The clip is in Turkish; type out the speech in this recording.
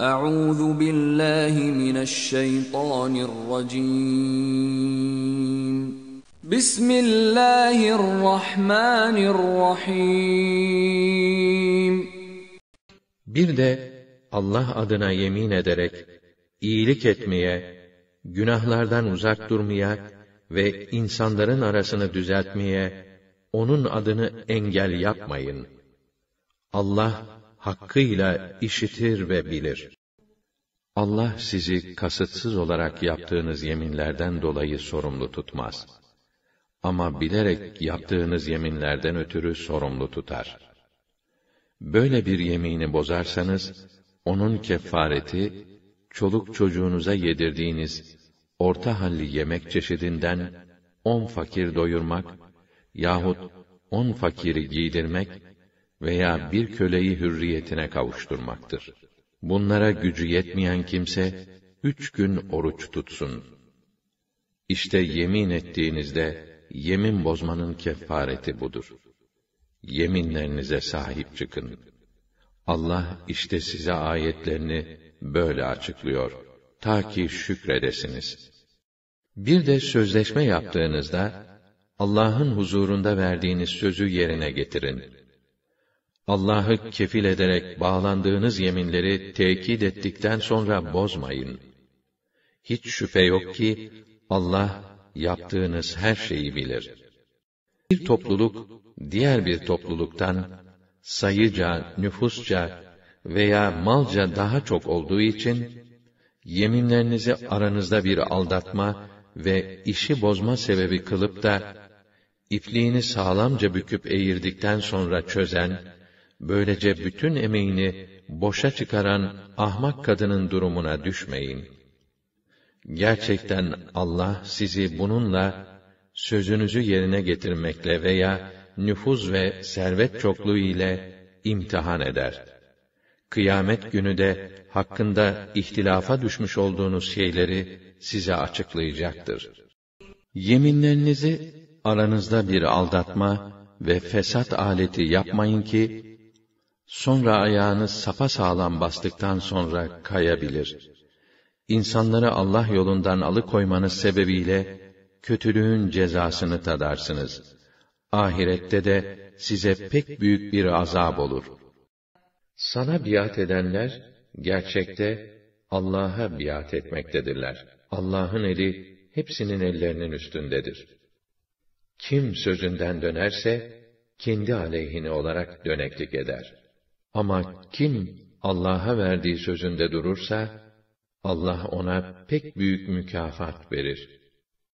Euzu billahi mineşşeytanirracim. Bismillahirrahmanirrahim. Bir de Allah adına yemin ederek iyilik etmeye, günahlardan uzak durmaya ve insanların arasını düzeltmeye onun adını engel yapmayın. Allah hakkıyla işitir ve bilir. Allah sizi kasıtsız olarak yaptığınız yeminlerden dolayı sorumlu tutmaz. Ama bilerek yaptığınız yeminlerden ötürü sorumlu tutar. Böyle bir yemini bozarsanız, onun kefareti, çoluk çocuğunuza yedirdiğiniz orta halli yemek çeşidinden on fakir doyurmak yahut on fakiri giydirmek veya bir köleyi hürriyetine kavuşturmaktır. Bunlara gücü yetmeyen kimse, üç gün oruç tutsun. İşte yemin ettiğinizde, yemin bozmanın kefareti budur. Yeminlerinize sahip çıkın. Allah işte size ayetlerini böyle açıklıyor. Ta ki şükredesiniz. Bir de sözleşme yaptığınızda, Allah'ın huzurunda verdiğiniz sözü yerine getirin.'' Allah'ı kefil ederek bağlandığınız yeminleri tekit ettikten sonra bozmayın. Hiç şüphe yok ki Allah yaptığınız her şeyi bilir. Bir topluluk diğer bir topluluktan sayıca, nüfusça veya malca daha çok olduğu için yeminlerinizi aranızda bir aldatma ve işi bozma sebebi kılıp da ipliğini sağlamca büküp eğirdikten sonra çözen Böylece bütün emeğini boşa çıkaran ahmak kadının durumuna düşmeyin. Gerçekten Allah sizi bununla sözünüzü yerine getirmekle veya nüfuz ve servet çokluğu ile imtihan eder. Kıyamet günü de hakkında ihtilafa düşmüş olduğunuz şeyleri size açıklayacaktır. Yeminlerinizi aranızda bir aldatma ve fesat aleti yapmayın ki Sonra ayağını sapa sağlam bastıktan sonra kayabilir. İnsanları Allah yolundan alıkoymanız sebebiyle kötülüğün cezasını tadarsınız. Ahirette de size pek büyük bir azab olur. Sana biat edenler gerçekte Allah'a biat etmektedirler. Allah'ın eli hepsinin ellerinin üstündedir. Kim sözünden dönerse kendi aleyhine olarak döneklik eder.'' Ama kim Allah'a verdiği sözünde durursa, Allah ona pek büyük mükafat verir.''